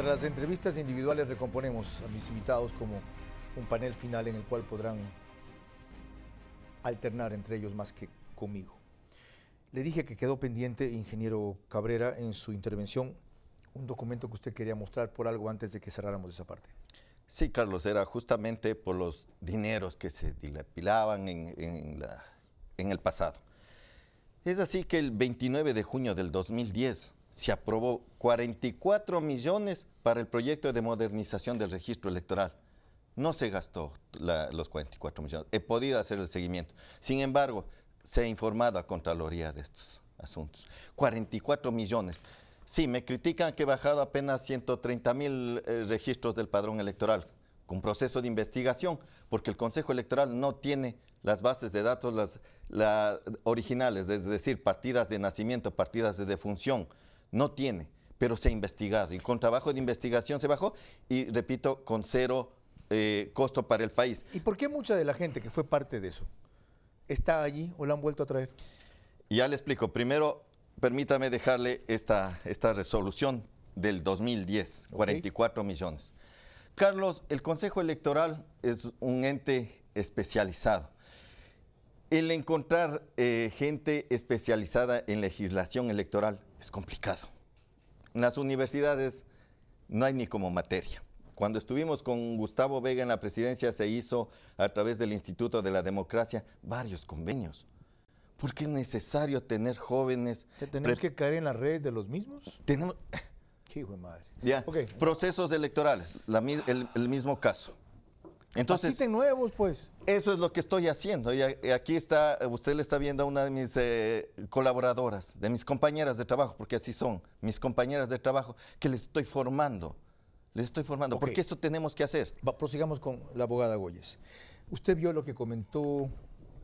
Tras las entrevistas individuales recomponemos a mis invitados como un panel final en el cual podrán alternar entre ellos más que conmigo. Le dije que quedó pendiente, ingeniero Cabrera, en su intervención, un documento que usted quería mostrar por algo antes de que cerráramos esa parte. Sí, Carlos, era justamente por los dineros que se dilapilaban en, en el pasado. Es así que el 29 de junio del 2010, se aprobó 44 millones para el proyecto de modernización del registro electoral. No se gastó los 44 millones. He podido hacer el seguimiento. Sin embargo, se ha informado a Contraloría de estos asuntos. 44 millones. Sí, me critican que he bajado apenas 130 mil eh, registros del padrón electoral con proceso de investigación, porque el Consejo Electoral no tiene las bases de datos las, originales, es decir, partidas de nacimiento, partidas de defunción no tiene, pero se ha investigado y con trabajo de investigación se bajó y, repito, con cero eh, costo para el país. ¿Y por qué mucha de la gente que fue parte de eso está allí o la han vuelto a traer? Ya le explico. Primero, permítame dejarle esta, esta resolución del 2010, 44 millones. Carlos, el Consejo Electoral es un ente especializado. El encontrar eh, gente especializada en legislación electoral es complicado. En las universidades no hay ni como materia. Cuando estuvimos con Gustavo Vega en la presidencia se hizo a través del Instituto de la Democracia varios convenios. Porque es necesario tener jóvenes. ¿Tenemos que caer en las redes de los mismos? Tenemos. Qué hijo madre. Ya. Procesos electorales, el mismo caso. Entonces, nuevos, pues. Eso es lo que estoy haciendo. Y aquí está, usted le está viendo a una de mis eh, colaboradoras, de mis compañeras de trabajo, porque así son, mis compañeras de trabajo, que les estoy formando. Les estoy formando, porque esto tenemos que hacer. prosigamos con la abogada Goyes. Usted vio lo que comentó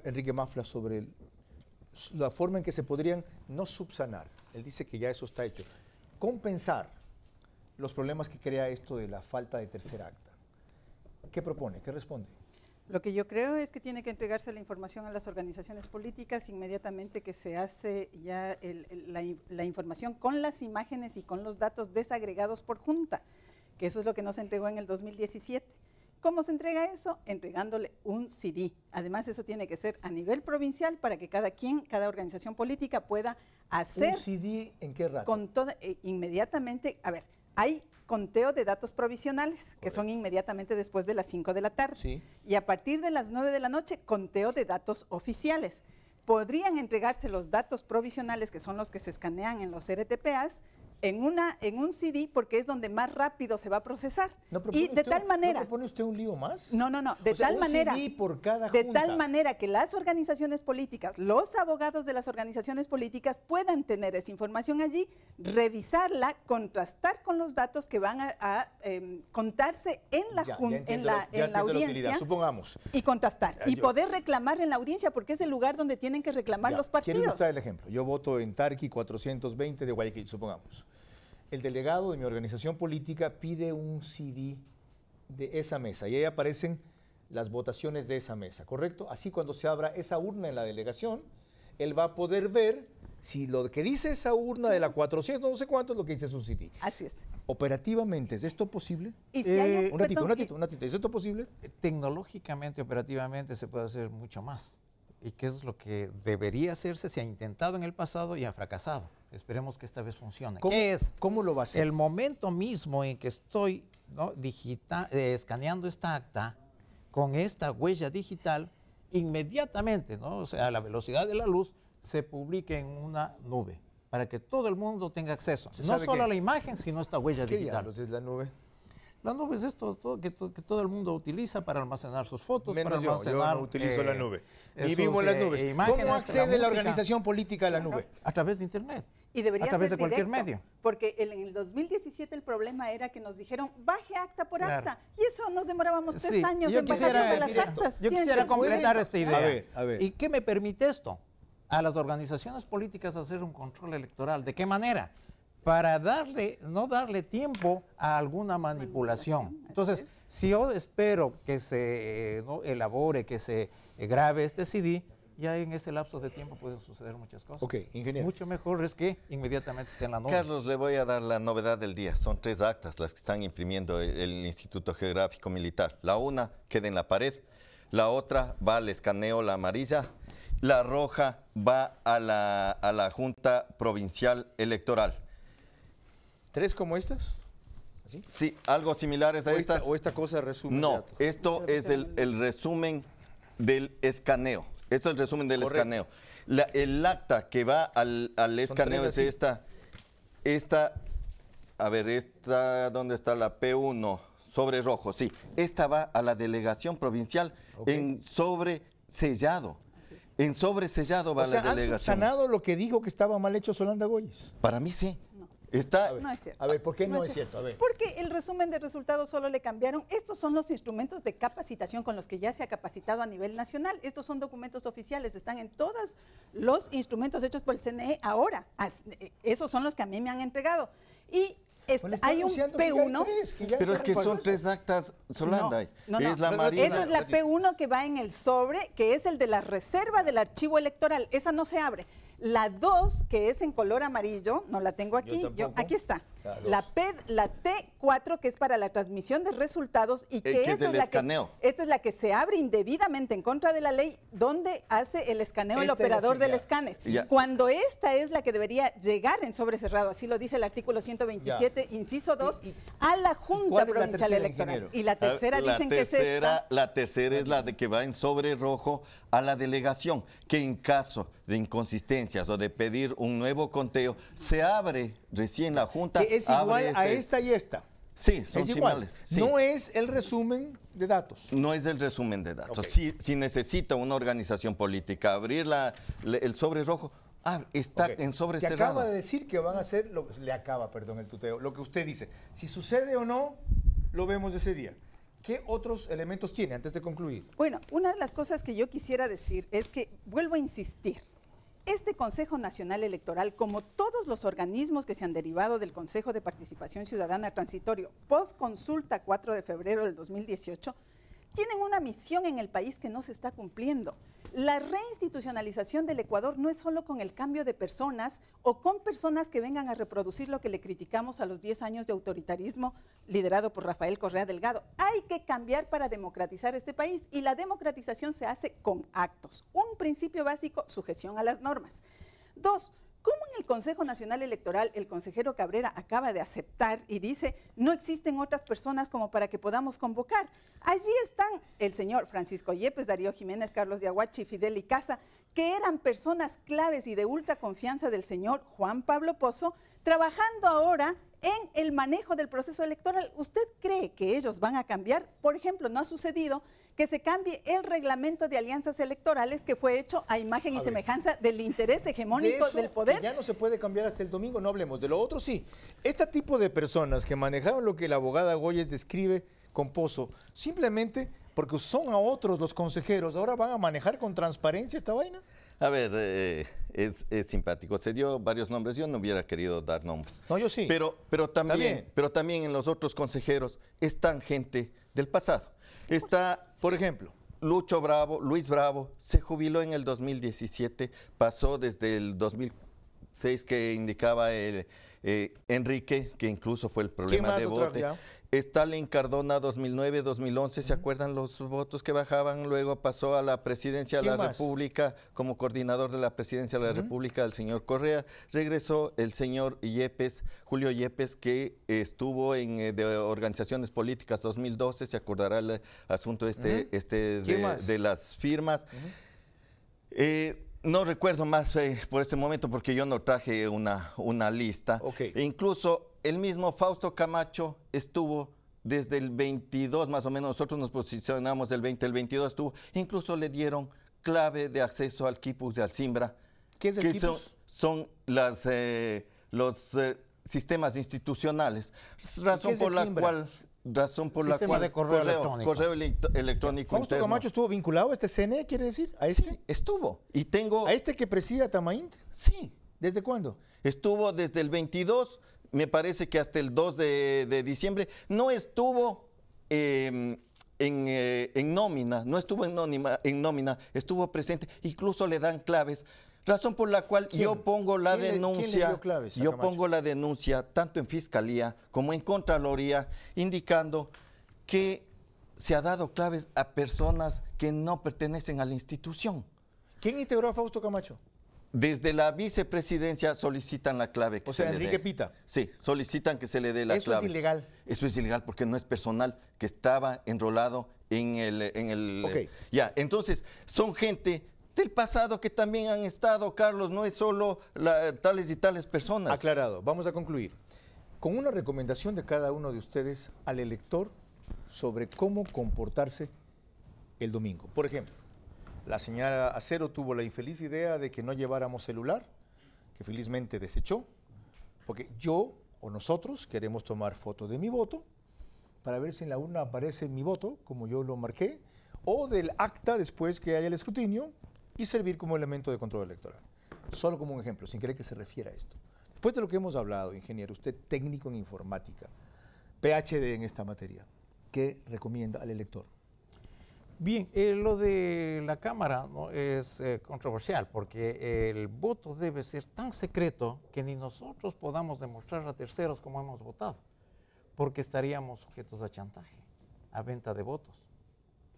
Enrique Mafla sobre la forma en que se podrían no subsanar. Él dice que ya eso está hecho. Compensar los problemas que crea esto de la falta de tercer acta. ¿Qué propone? ¿Qué responde? Lo que yo creo es que tiene que entregarse la información a las organizaciones políticas inmediatamente que se hace ya la, información con las imágenes y con los datos desagregados por junta, que eso es lo que nos entregó en el 2017. ¿Cómo se entrega eso? Entregándole un CD. Además, eso tiene que ser a nivel provincial para que cada quien, cada organización política pueda hacer... ¿Un CD en qué rato? Con eh, inmediatamente, a ver, hay conteo de datos provisionales, que son inmediatamente después de las 5 de la tarde. Y a partir de las 9 de la noche, conteo de datos oficiales. Podrían entregarse los datos provisionales, que son los que se escanean en los RTPAs, en, una, en un CD porque es donde más rápido se va a procesar. No, y de tal manera... propone usted un lío más? No, no, no. De tal manera... por cada De tal manera que las organizaciones políticas, los abogados de las organizaciones políticas puedan tener esa información allí, revisarla, contrastar con los datos que van a, em, contarse en la, audiencia. supongamos. Y contrastar. y poder reclamar en la audiencia porque es el lugar donde tienen que reclamar los partidos. Quiero usted el ejemplo. Yo voto en Tarqui 420 de Guayaquil, supongamos el delegado de mi organización política pide un CD de esa mesa y ahí aparecen las votaciones de esa mesa, ¿correcto? Así cuando se abra esa urna en la delegación, él va a poder ver si lo que dice esa urna de la 400, no sé cuánto lo que dice su CD. Así es. Operativamente, ¿es esto posible? Eh, un un ratito, un ratito. ¿Es esto posible? Tecnológicamente, operativamente, se puede hacer mucho más y qué es lo que debería hacerse, se ha intentado en el pasado y ha fracasado. Esperemos que esta vez funcione. ¿Cómo, es? ¿Cómo lo va a hacer? El momento mismo en que estoy ¿no? Eh, escaneando esta acta con esta huella digital, inmediatamente, ¿no? o sea, a la velocidad de la luz, se publique en una nube para que todo el mundo tenga acceso. No solo a la imagen, sino a esta huella ¿qué digital. es la nube? La nube es esto todo, que, todo el mundo utiliza para almacenar sus fotos. para almacenar, utilizo la eh, nube. Y vivo en las nubes. E ¿Cómo accede la, organización política a la nube? A través de Internet. a través de cualquier medio. Porque en el 2017 el problema era que nos dijeron baje acta por acta. Y eso nos demorábamos tres años en bajarnos a las actas. Yo quisiera completar esta idea. ¿Y qué me permite esto? A las organizaciones políticas hacer un control electoral. ¿De qué manera? para darle, no darle tiempo a alguna manipulación. Entonces, si yo espero que se eh, elabore, que se eh, grabe este CD, ya en ese lapso de tiempo pueden suceder muchas cosas. ingeniero. Mucho mejor es que inmediatamente esté en la Carlos, le voy a dar la novedad del día. Son tres actas las que están imprimiendo el, Instituto Geográfico Militar. La una queda en la pared, la otra va al escaneo, la amarilla, la roja va a la, a la Junta Provincial Electoral. ¿Tres como estas? Sí, algo similares a estas. Esta, ¿O esta cosa resumen? No, esto es el, resumen del escaneo. Esto es el resumen del escaneo. el acta que va al, escaneo es esta. Esta, a ver, esta, ¿dónde está la P1? Sobre rojo, sí. Esta va a la delegación provincial en sobre sellado. En sellado va o la delegación. ¿Han sanado lo que dijo que estaba mal hecho Solanda Goyes? Para mí sí no es cierto. a ver, ¿por qué no, es, cierto? A ver. Porque el resumen de resultados solo le cambiaron. Estos son los instrumentos de capacitación con los que ya se ha capacitado a nivel nacional. Estos son documentos oficiales, están en todos los instrumentos hechos por el CNE ahora. Eh, esos son los que a mí me han entregado. Y hay un P1. pero es que son tres actas, Solanda. la Esa es la P1 que va en el sobre, que es el de la reserva del archivo electoral. Esa no se abre. La 2, que es en color amarillo, no la tengo aquí, aquí está. La, la T4, que es para la transmisión de resultados y que, es la que, se abre indebidamente en contra de la ley, donde hace el escaneo el operador del escáner. Cuando esta es la que debería llegar en sobre cerrado, así lo dice el artículo 127, inciso 2, a la Junta Provincial Electoral. Y la ah, tercera dicen la tercera, que es La tercera es la de que va en sobre rojo a la delegación, que en caso de inconsistencias o de pedir un nuevo conteo, se abre recién la Junta. es igual a este- esta y esta. Sí, son iguales. No es el resumen de datos. No es el resumen de datos. Si, necesita una organización política abrir la, el sobre rojo, ah, está en sobre cerrado. acaba de decir que van a hacer, lo, le acaba, perdón, el tuteo, lo que usted dice. Si sucede o no, lo vemos ese día. ¿Qué otros elementos tiene antes de concluir? Bueno, una de las cosas que yo quisiera decir es que vuelvo a insistir. Este Consejo Nacional Electoral, como todos los organismos que se han derivado del Consejo de Participación Ciudadana Transitorio post consulta 4 de febrero del 2018, tienen una misión en el país que no se está cumpliendo. La reinstitucionalización del Ecuador no es solo con el cambio de personas o con personas que vengan a reproducir lo que le criticamos a los 10 años de autoritarismo liderado por Rafael Correa Delgado. Hay que cambiar para democratizar este país y la democratización se hace con actos. Un principio básico, sujeción a las normas. Dos, ¿Cómo en el Consejo Nacional Electoral el consejero Cabrera acaba de aceptar y dice, no existen otras personas como para que podamos convocar? Allí están el señor Francisco Yepes, Darío Jiménez, Carlos Yaguachi, Fidel y Casa, que eran personas claves y de ultra confianza del señor Juan Pablo Pozo, trabajando ahora en el manejo del proceso electoral. ¿Usted cree que ellos van a cambiar? Por ejemplo, no ha sucedido que se cambie el reglamento de alianzas electorales que fue hecho a imagen y semejanza del interés hegemónico del poder. ya no se puede cambiar hasta el domingo, no hablemos de lo otro, sí. Este tipo de personas que manejaron lo que la abogada Goyes describe con Pozo, simplemente porque son a otros los consejeros, ahora van a manejar con transparencia esta vaina. A ver, eh, es, es, simpático. Se dio varios nombres. Yo no hubiera querido dar nombres. No, yo sí. Pero, pero, también, pero también en los otros consejeros están gente del pasado. Está, por ejemplo, Lucho Bravo, Luis Bravo, se jubiló en el 2017, pasó desde el 2006 que indicaba el, eh, Enrique, que incluso fue el problema de bote. Stalin Cardona 2009, 2011, ¿se acuerdan los votos que bajaban? Luego pasó a la presidencia de la República como coordinador de la presidencia de la República el señor Correa. Regresó el señor Yepes, Julio Yepes, que estuvo en eh, de organizaciones políticas 2012, se acordará el asunto este, este de, las firmas. Eh, no recuerdo más eh, por este momento porque yo no traje una, lista. E incluso el mismo Fausto Camacho estuvo desde el 22, más o menos nosotros nos posicionamos del 20 el 22, estuvo, incluso le dieron clave de acceso al quipus de Alcimbra. ¿Qué es el que Son, las, eh, los eh, sistemas institucionales, razón por la cual razón por la cual de correo, electrónico. Correo electrónico Fausto Camacho estuvo vinculado a este CNE, quiere decir, a este. Sí, estuvo. Y tengo a este que presida Tamaín? Sí. ¿Desde cuándo? Estuvo desde el 22 me parece que hasta el 2 de, diciembre, no estuvo em, eh, en, nómina, no estuvo en, nómina, en nómina, estuvo presente, incluso le dan claves. Razón por la cual yo pongo la denuncia, yo pongo la denuncia tanto en Fiscalía como en Contraloría, indicando que se ha dado claves a personas que no pertenecen a la institución. ¿Quién integró a Fausto Camacho? desde la vicepresidencia solicitan la clave. o sea, Enrique Pita. Sí, solicitan que se le dé la clave. Eso es ilegal. Eso es ilegal porque no es personal que estaba enrolado en el... En ya, entonces, son gente del pasado que también han estado, Carlos, no es solo tales y tales personas. Aclarado, vamos a concluir. Con una recomendación de cada uno de ustedes al elector sobre cómo comportarse el domingo. Por ejemplo, la señora Acero tuvo la infeliz idea de que no lleváramos celular, que felizmente desechó, porque yo o nosotros queremos tomar foto de mi voto para ver si en la urna aparece mi voto, como yo lo marqué, o del acta después que haya el escrutinio y servir como elemento de control electoral. Solo como un ejemplo, sin querer que se refiera a esto. Después de lo que hemos hablado, ingeniero, usted técnico en informática, PhD en esta materia, ¿qué recomienda al elector? Bien, eh, lo de la Cámara ¿no? es eh, controversial porque el voto debe ser tan secreto que ni nosotros podamos demostrar a terceros cómo hemos votado, porque estaríamos sujetos a chantaje, a venta de votos.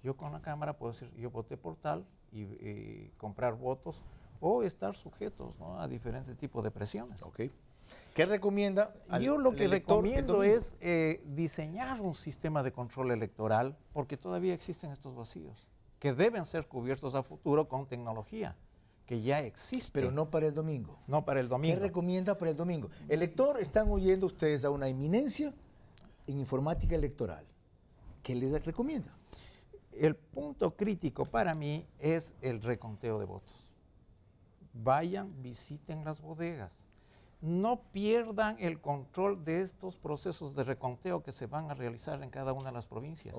Yo con la Cámara puedo decir, yo voté por tal y, comprar votos o estar sujetos a diferentes tipos de presiones. Okay. ¿Qué recomienda? Yo lo que recomiendo es eh, diseñar un sistema de control electoral porque todavía existen estos vacíos que deben ser cubiertos a futuro con tecnología que ya existe. Pero no para el domingo. No para el domingo. ¿Qué recomienda para el domingo? Elector, están oyendo ustedes a una eminencia en informática electoral. ¿Qué les recomienda? El punto crítico para mí es el reconteo de votos. Vayan, visiten las bodegas no pierdan el control de estos procesos de reconteo que se van a realizar en cada una de las provincias.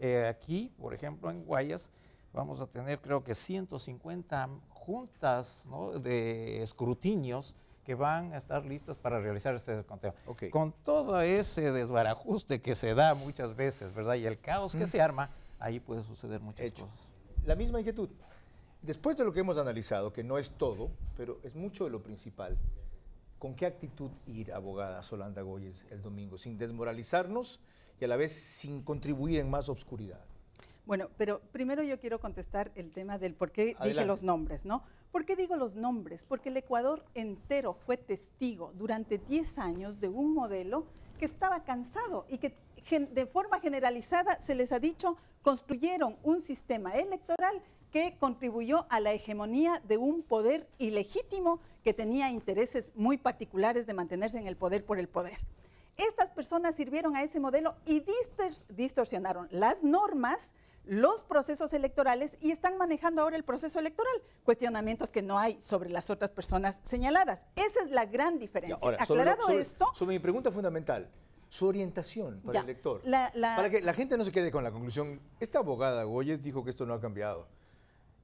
Eh, aquí, por ejemplo, en Guayas, vamos a tener creo que 150 juntas de escrutinios que van a estar listas para realizar este reconteo. Con todo ese desbarajuste que se da muchas veces, ¿verdad? Y el caos que mm. se arma, ahí puede suceder muchas cosas. La misma inquietud. Después de lo que hemos analizado, que no es todo, pero es mucho de lo principal, ¿Con qué actitud ir, abogada Solanda Goyes, el domingo? Sin desmoralizarnos y a la vez sin contribuir en más obscuridad. Bueno, pero primero yo quiero contestar el tema del por qué dije los nombres, ¿no? ¿Por qué digo los nombres? Porque el Ecuador entero fue testigo durante 10 años de un modelo que estaba cansado y que de forma generalizada se les ha dicho construyeron un sistema electoral que contribuyó a la hegemonía de un poder ilegítimo que tenía intereses muy particulares de mantenerse en el poder por el poder. Estas personas sirvieron a ese modelo y distorsionaron las normas, los procesos electorales y están manejando ahora el proceso electoral. Cuestionamientos que no hay sobre las otras personas señaladas. Esa es la gran diferencia. Aclarado esto. Sobre mi pregunta fundamental, su orientación para el elector. Para que la gente no se quede con la conclusión. Esta abogada Goyes dijo que esto no ha cambiado.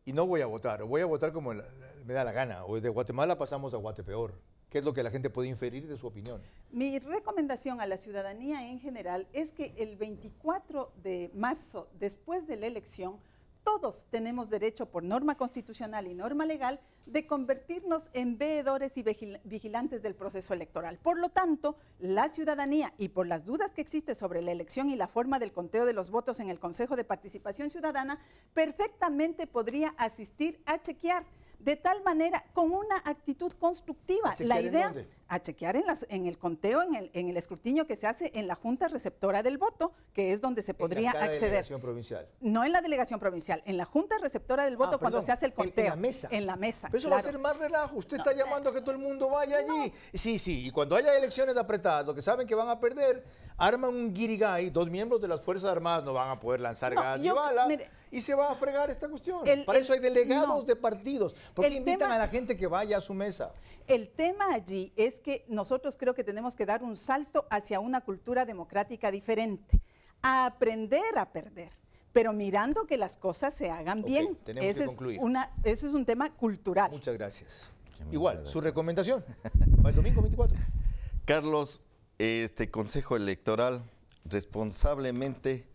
Y no voy a votar, o voy a votar como la, me da la gana. O de Guatemala pasamos a Guatepeor. ¿Qué es lo que la gente puede inferir de su opinión? Mi recomendación a la ciudadanía en general es que el 24 de marzo, después de la elección, todos tenemos derecho por norma constitucional y norma legal de convertirnos en veedores y vigilantes del proceso electoral. Por lo tanto, la ciudadanía, y por las dudas que existen sobre la elección y la forma del conteo de los votos en el Consejo de Participación Ciudadana, perfectamente podría asistir a chequear de tal manera, con una actitud constructiva. la idea a chequear en, el conteo, en el, en escrutinio que se hace en la Junta Receptora del Voto, que es donde se podría acceder. en la acceder. Delegación provincial. No en la delegación provincial, en la Junta Receptora del ah, Voto cuando se hace el conteo. En, la mesa. En la mesa. Pero eso va a ser más relajo. Usted está llamando a que todo el mundo vaya allí. Sí, sí, y cuando haya elecciones apretadas, lo que saben que van a perder, arman un guirigay, dos miembros de las Fuerzas Armadas no van a poder lanzar gas y se va a fregar esta cuestión. Para eso hay delegados de partidos. porque invitan a la gente que vaya a su mesa? El tema allí es que nosotros creo que tenemos que dar un salto hacia una cultura democrática diferente, a aprender a perder, pero mirando que las cosas se hagan bien. Tenemos que concluir. Es ese es un tema cultural. Muchas gracias. Igual, su recomendación para el domingo 24. Carlos, este Consejo Electoral responsablemente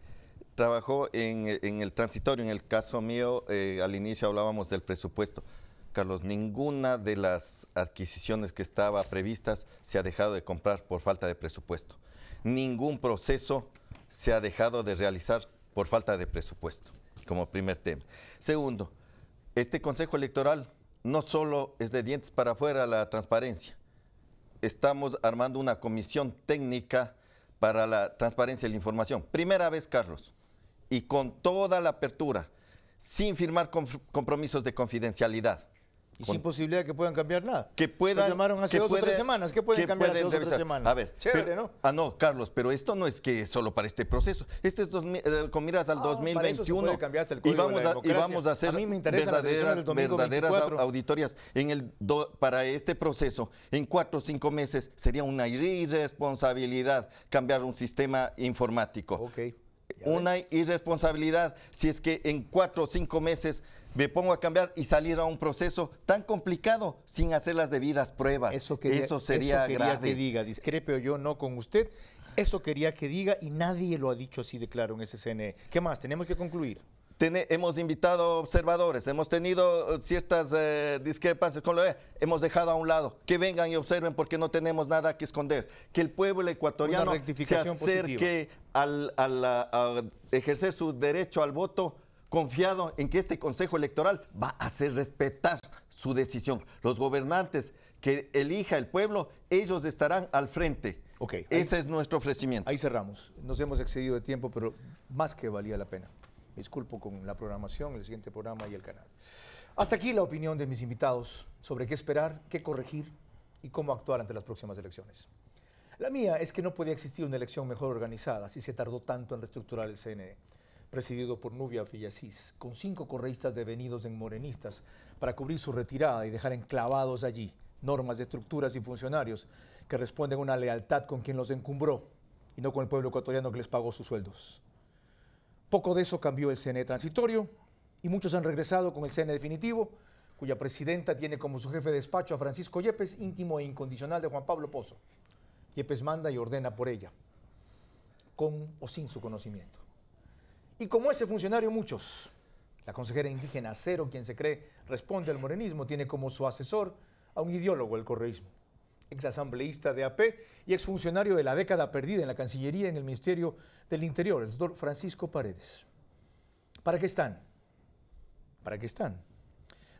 trabajó en, el transitorio. En el caso mío, eh, al inicio hablábamos del presupuesto Carlos, ninguna de las adquisiciones que estaba previstas se ha dejado de comprar por falta de presupuesto. Ningún proceso se ha dejado de realizar por falta de presupuesto, como primer tema. Segundo, este Consejo Electoral no solo es de dientes para afuera la transparencia. Estamos armando una comisión técnica para la transparencia y la información. Primera vez, Carlos, y con toda la apertura, sin firmar compromisos de confidencialidad. Y sin posibilidad de que puedan cambiar nada. Que puedan. llamaron hace dos o tres semanas. ¿Qué pueden cambiar hace o tres semanas? A ver. Chévere, ¿no? Ah, no, Carlos, pero esto no es que es solo para este proceso. Este es eh, con miras al 2021. Ah, y, vamos a, y vamos a hacer verdaderas, auditorias. En el para este proceso, en cuatro o cinco meses, sería una irresponsabilidad cambiar un sistema informático. Ok. una irresponsabilidad si es que en cuatro o cinco meses me pongo a cambiar y salir a un proceso tan complicado sin hacer las debidas pruebas. Eso, quería, eso sería eso quería grave. que diga, discrepe yo no con usted. Eso quería que diga y nadie lo ha dicho así de claro en ese CNE. ¿Qué más? Tenemos que concluir. hemos invitado observadores, hemos tenido eh, ciertas eh, discrepancias con lo que hemos dejado a un lado. Que vengan y observen porque no tenemos nada que esconder. Que el pueblo ecuatoriano se acerque al, al, ejercer su derecho al voto confiado en que este Consejo Electoral va a hacer respetar su decisión. Los gobernantes que elija el pueblo, ellos estarán al frente. Ese es nuestro ofrecimiento. Ahí cerramos. Nos hemos excedido de tiempo, pero más que valía la pena. disculpo con la programación, el siguiente programa y el canal. Hasta aquí la opinión de mis invitados sobre qué esperar, qué corregir y cómo actuar ante las próximas elecciones. La mía es que no podía existir una elección mejor organizada si se tardó tanto en reestructurar el CNE presidido por Nubia Fillasís con cinco correístas devenidos en morenistas, para cubrir su retirada y dejar enclavados allí normas, de estructuras y funcionarios que responden a una lealtad con quien los encumbró y no con el pueblo ecuatoriano que les pagó sus sueldos. Poco de eso cambió el CNE transitorio y muchos han regresado con el CNE definitivo, cuya presidenta tiene como su jefe de despacho a Francisco Yepes, íntimo e incondicional de Juan Pablo Pozo. Yepes manda y ordena por ella, con o sin su conocimiento. Y como ese funcionario, muchos. La consejera indígena Cero, quien se cree responde al morenismo, tiene como su asesor a un ideólogo del correísmo, exasambleísta de AP y exfuncionario de la década perdida en la Cancillería en el Ministerio del Interior, el doctor Francisco Paredes. ¿Para qué están? ¿Para qué están?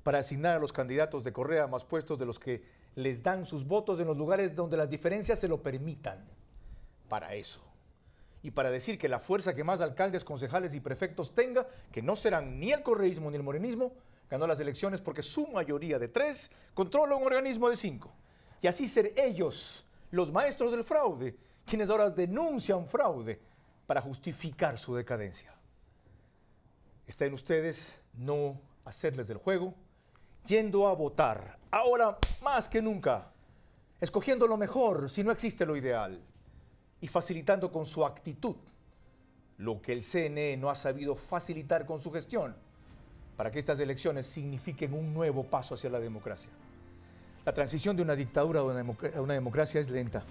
Para asignar a los candidatos de Correa más puestos de los que les dan sus votos en los lugares donde las diferencias se lo permitan. Para eso y para decir que la fuerza que más alcaldes, concejales y prefectos tenga, que no serán ni el correísmo ni el morenismo, ganó las elecciones porque su mayoría de tres controla un organismo de cinco. Y así ser ellos los maestros del fraude, quienes ahora denuncian fraude para justificar su decadencia. Está en ustedes no hacerles del juego, yendo a votar, ahora más que nunca, escogiendo lo mejor si no existe lo ideal y facilitando con su actitud lo que el CNE no ha sabido facilitar con su gestión para que estas elecciones signifiquen un nuevo paso hacia la democracia. La transición de una dictadura a una, democracia es lenta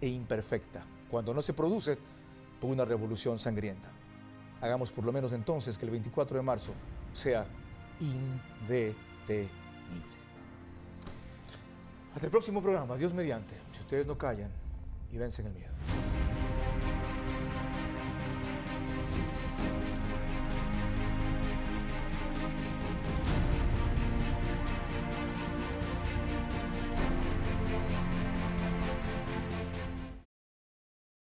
e imperfecta, cuando no se produce por pues una revolución sangrienta. Hagamos por lo menos entonces que el 24 de marzo sea indetenible. Hasta el próximo programa, Dios mediante, si ustedes no callan y vencen el miedo.